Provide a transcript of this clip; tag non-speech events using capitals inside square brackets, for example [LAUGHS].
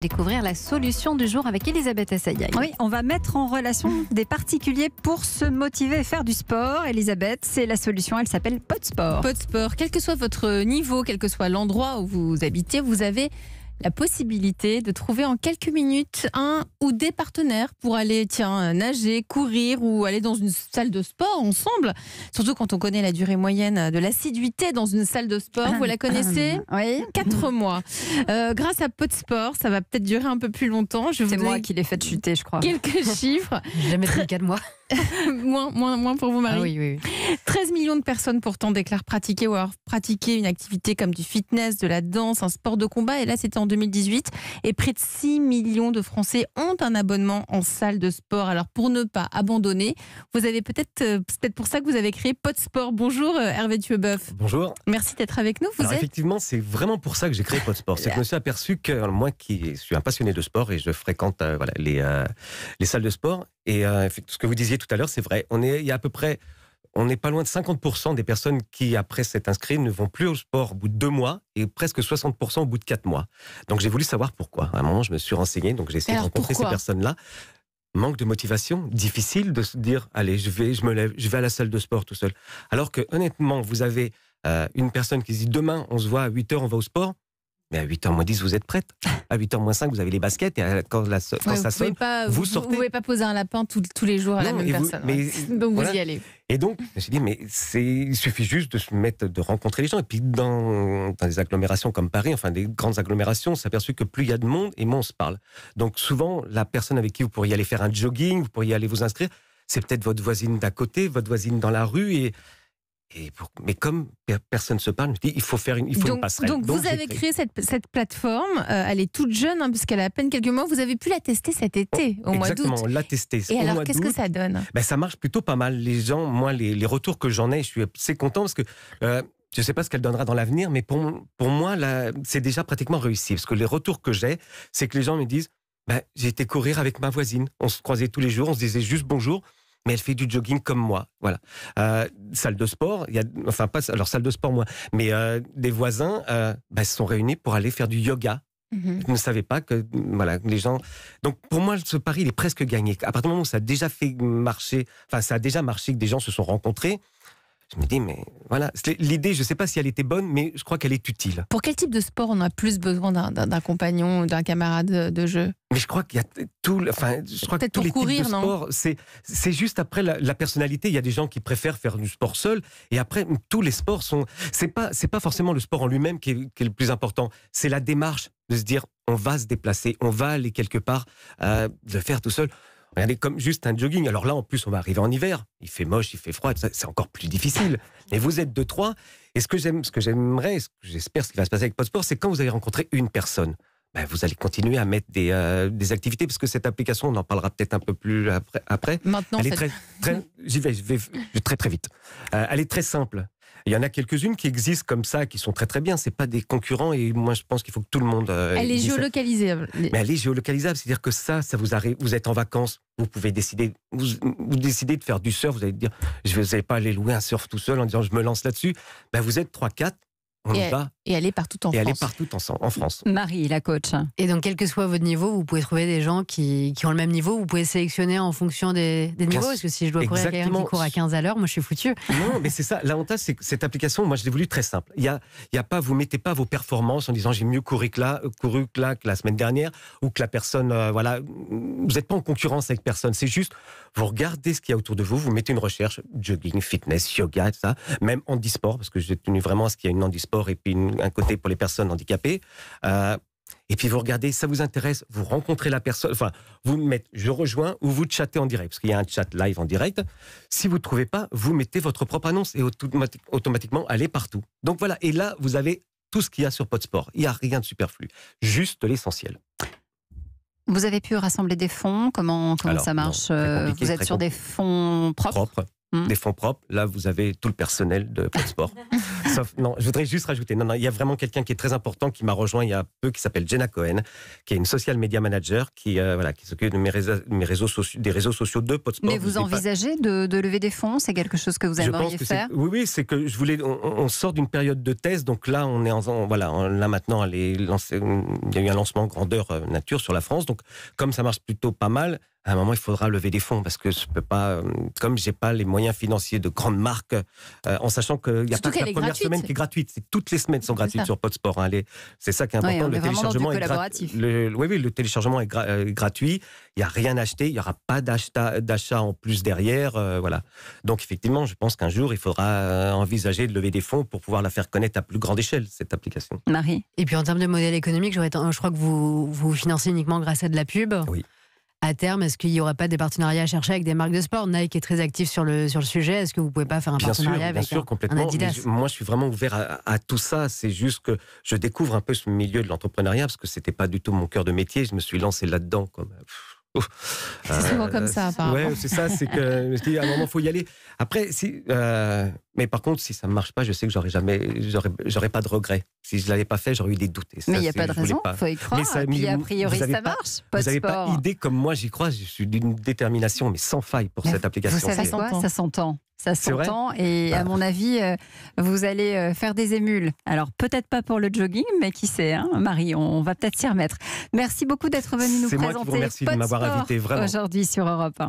Découvrir la solution du jour avec Elisabeth Assayag. Oui, on va mettre en relation [LAUGHS] des particuliers pour se motiver et faire du sport. Elisabeth, c'est la solution, elle s'appelle Podsport. Podsport, quel que soit votre niveau, quel que soit l'endroit où vous habitez, vous avez la possibilité de trouver en quelques minutes un ou des partenaires pour aller tiens, nager, courir ou aller dans une salle de sport ensemble. Surtout quand on connaît la durée moyenne de l'assiduité dans une salle de sport. Vous la ah, connaissez ah, Oui. Quatre mois. Euh, grâce à pot sport, ça va peut-être durer un peu plus longtemps. C'est moi qui l'ai fait chuter, je crois. Quelques [LAUGHS] chiffres. jamais plus quatre mois. [LAUGHS] moins, moins, moins pour vous, Marie. Ah oui, oui, 13 millions de personnes pourtant déclarent pratiquer ou avoir pratiqué une activité comme du fitness, de la danse, un sport de combat. Et là, c'était en 2018. Et près de 6 millions de Français ont un abonnement en salle de sport. Alors, pour ne pas abandonner, vous avez peut-être, euh, c'est peut-être pour ça que vous avez créé Pod Sport. Bonjour, euh, Hervé Thiebeuf. Bonjour. Merci d'être avec nous. Vous Effectivement, c'est vraiment pour ça que j'ai créé Pod Sport. C'est que je me suis aperçu que, euh, moi qui suis un passionné de sport et je fréquente voilà, les, les salles de sport, et euh, ce que vous disiez tout à l'heure, c'est vrai. On est, il y a à peu près, on n'est pas loin de 50% des personnes qui, après s'être inscrites, ne vont plus au sport au bout de deux mois et presque 60% au bout de quatre mois. Donc j'ai voulu savoir pourquoi. À un moment, je me suis renseigné, donc j'ai essayé de rencontrer ces personnes-là. Manque de motivation, difficile de se dire, allez, je vais, je me lève, je vais à la salle de sport tout seul. Alors que honnêtement, vous avez euh, une personne qui dit demain, on se voit à 8 heures, on va au sport. Mais à 8h moins 10, vous êtes prête. À 8h moins 5, vous avez les baskets. Et quand, ça vous vous, sortez. Vous pouvez pas poser un lapin tous les jours à la même personne. [LAUGHS] donc vous y allez. Et donc, j'ai dit, mais il suffit juste de se mettre, de rencontrer les gens. Et puis, dans, des agglomérations comme Paris, enfin des grandes agglomérations, on s'est aperçu que plus il y a de monde, et moins on se parle. Donc, souvent, la personne avec qui vous pourriez aller faire un jogging, vous pourriez aller vous inscrire, c'est peut-être votre voisine d'à côté, votre voisine dans la rue. Et, mais comme personne ne se parle, je dis, il faut faire une, il faut donc, passerelle. Donc, vous avez créé, cette, plateforme, euh, elle est toute jeune, hein, puisqu'elle a à peine quelques mois, vous avez pu la tester cet été, au mois d'août. Exactement, on l'a testée. Et alors, qu'est-ce que ça donne ben, Ça marche plutôt pas mal. Les gens, moi, les, retours que j'en ai, je suis assez content parce que... Euh, je ne sais pas ce qu'elle donnera dans l'avenir, mais pour, pour moi, c'est déjà pratiquement réussi. Parce que les retours que j'ai, c'est que les gens me disent ben, J'ai été courir avec ma voisine. On se croisait tous les jours, on se disait juste bonjour mais elle fait du jogging comme moi. Voilà. Euh, salle de sport, il y a, enfin pas, leur salle de sport moi, mais euh, des voisins euh, bah, se sont réunis pour aller faire du yoga. Je mm-hmm. ne savais pas que voilà les gens. Donc pour moi ce pari il est presque gagné. À partir du moment où ça a déjà fait marcher, enfin ça a déjà marché que des gens se sont rencontrés, je me dis, mais voilà, l'idée, je ne sais pas si elle était bonne, mais je crois qu'elle est utile. Pour quel type de sport on a plus besoin d'un compagnon, ou d'un camarade de jeu je crois qu'il y a tout, enfin, je crois que tous les courir, types de sport, c'est, juste après la, personnalité. Il y a des gens qui préfèrent faire du sport seul, et après tous les sports sont. C'est pas, c'est pas forcément le sport en lui-même qui est, le plus important. C'est la démarche de se dire, on va se déplacer, on va aller quelque part, euh, de faire tout seul. Regardez, comme juste un jogging. Alors là, en plus, on va arriver en hiver. Il fait moche, il fait froid, c'est encore plus difficile. Mais vous êtes deux, trois. Et ce que j'aime, ce que j'aimerais, ce que j'espère, ce qui va se passer avec Podsport, c'est quand vous allez rencontrer une personne. Bah, vous allez continuer à mettre euh, des, activités, parce que cette application, on en parlera peut-être un peu plus après. Maintenant, elle est très, très [LAUGHS] j'y vais, très très vite. Euh, elle est très simple. Il y en a quelques-unes qui existent comme ça, qui sont très très bien. C'est pas des concurrents et moi je pense qu'il faut que tout le monde. Euh, elle est géolocalisable. Mais elle est géolocalisable, c'est-à-dire que ça, ça vous arrive. Vous êtes en vacances, vous pouvez décider, vous, de faire du surf. Vous allez dire, je ne vais, pas aller louer un surf tout seul en disant je me lance là-dessus. Ben, vous êtes 3-4 et, aller partout en France. partout en, en France. Marie, la coach. Et donc, quel que soit votre niveau, vous pouvez trouver des gens qui, qui ont le même niveau. Vous pouvez sélectionner en fonction des, niveaux. Parce que si je dois courir quelqu'un qui court à 15 à l'heure, moi, je suis foutu. Non, mais c'est ça. L'avantage, c'est que cette application, moi, je l'ai voulu très simple. Il y a, il y a pas, vous mettez pas vos performances en disant j'ai mieux couru que là, couru que là, que la semaine dernière, ou que la personne, euh, voilà, vous n'êtes pas en concurrence avec personne. C'est juste, vous regardez ce qu'il y a autour de vous, vous mettez une recherche, jogging, fitness, yoga, ça, même handisport, parce que j'ai tenu vraiment à ce qu'il y a une handisport et puis un côté pour les personnes handicapées. Euh, et puis vous regardez, ça vous intéresse, vous rencontrez la personne, enfin, vous mettez je rejoins ou vous chattez en direct, parce qu'il y a un chat live en direct. Si vous ne trouvez pas, vous mettez votre propre annonce et automatiquement, automatiquement allez partout. Donc voilà, et là, vous avez tout ce qu'il y a sur Podsport. Il n'y a rien de superflu, juste l'essentiel. Vous avez pu rassembler des fonds Comment, ça marche euh, Vous êtes sur des fonds propres Mm. des fonds propres. Là, vous avez tout le personnel de Podsport. [LAUGHS] Sauf, non, je voudrais juste rajouter. Non, non, il y a vraiment quelqu'un qui est très important qui m'a rejoint il y a peu, qui s'appelle Jenna Cohen, qui est une social media manager, qui euh, voilà, qui s'occupe de mes des réseaux sociaux de Podsport. Mais vous, envisagez de, lever des fonds C'est quelque chose que vous aimeriez faire Oui, oui, c'est que je voulais. On, sort d'une période de thèse, donc là, on est en voilà, là maintenant, il y a eu un lancement grandeur euh, nature sur la France, donc comme ça marche plutôt pas mal à un moment, il faudra lever des fonds parce que je peux pas, euh, comme j'ai pas les moyens financiers de grandes marques, euh, en sachant qu'il n'y a pas que la première semaine qui est gratuite. toutes les semaines sont gratuites sur Podsport. Hein, c'est ça qui est important. le téléchargement est Oui, oui, le téléchargement est euh, gratuit. Il n'y a rien à acheter, Il n'y aura pas d'achat en plus derrière. voilà. Donc, effectivement, je pense qu'un jour, il faudra envisager de lever des fonds pour pouvoir la faire connaître à plus grande échelle, cette application. Marie. Et puis, en termes de modèle économique, je crois que vous, vous financez uniquement grâce à de la pub. Oui à terme, est-ce qu'il n'y aura pas des partenariats à chercher avec des marques de sport Nike est très actif sur le, sur le sujet. Est-ce que vous ne pouvez pas faire un partenariat avec bien sûr, complètement. Adidas Moi, je suis vraiment ouvert à, tout ça. C'est juste que je découvre un peu ce milieu de l'entrepreneuriat parce que ce n'était pas du tout mon cœur de métier. Je me suis lancé là-dedans comme. [LAUGHS] C'est souvent euh, comme ça, Ouais, c'est ça, c'est un moment, il faut y aller. Après, si, euh, mais par contre, si ça ne marche pas, je sais que je jamais, pas de regrets. Si je ne l'avais pas fait, j'aurais eu des doutes. mais il n'y a pas de raison, il faut y croire. Mais a priori, ça marche. vous n'avez pas idée comme moi j'y crois, je suis d'une détermination, mais sans faille pour cette application. Vous savez quoi Ça s'entend. Ça s'entend et à mon avis, euh, vous allez euh, faire des émules. Alors peut-être pas pour le jogging, mais qui sait, hein, Marie, on, va peut-être s'y remettre. Merci beaucoup d'être venu nous présenter. C'est moi vous de m'avoir invité aujourd'hui sur Europe 1.